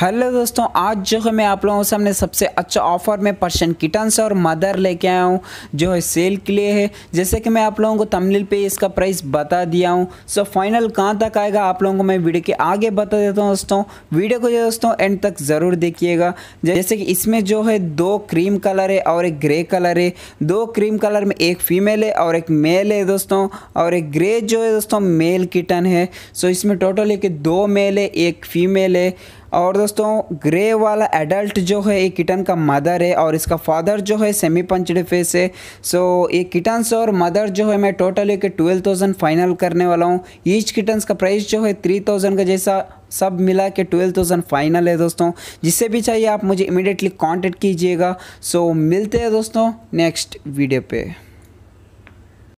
hello दोस्तों आज जो है मैं आप लोगों के सामने सबसे अच्छा ऑफर में पर्शियन किटन्स और मदर लेके आया हूँ जो है सेल के लिए है जैसे कि मैं आप लोगों को तमिल पे इसका प्राइस बता दिया हूँ सो फाइनल कहाँ तक आएगा आप लोगों को मैं वीडियो के आगे बता देता हूँ दोस्तों वीडियो को जो दोस्तों एंड तक ज़रूर देखिएगा जैसे कि इसमें जो है दो क्रीम कलर है और एक ग्रे कलर है दो क्रीम कलर में एक फीमेल है और एक मेल है दोस्तों और एक ग्रे जो है दोस्तों मेल किटन है सो इसमें टोटल है कि दो मेल है एक फीमेल है और दोस्तों ग्रे वाला एडल्ट जो है ये किटन का मदर है और इसका फादर जो है सेमी पंचड फेस है सो ये किटन्स और मदर जो है मैं टोटल एक ट्वेल्व थाउजेंड फाइनल करने वाला हूँ ईच किटन्स का प्राइस जो है थ्री थाउजेंड का जैसा सब मिला के ट्वेल्व थाउजेंड फाइनल है दोस्तों जिससे भी चाहिए आप मुझे इमिडिएटली कॉन्टेक्ट कीजिएगा सो मिलते हैं दोस्तों नेक्स्ट वीडियो पर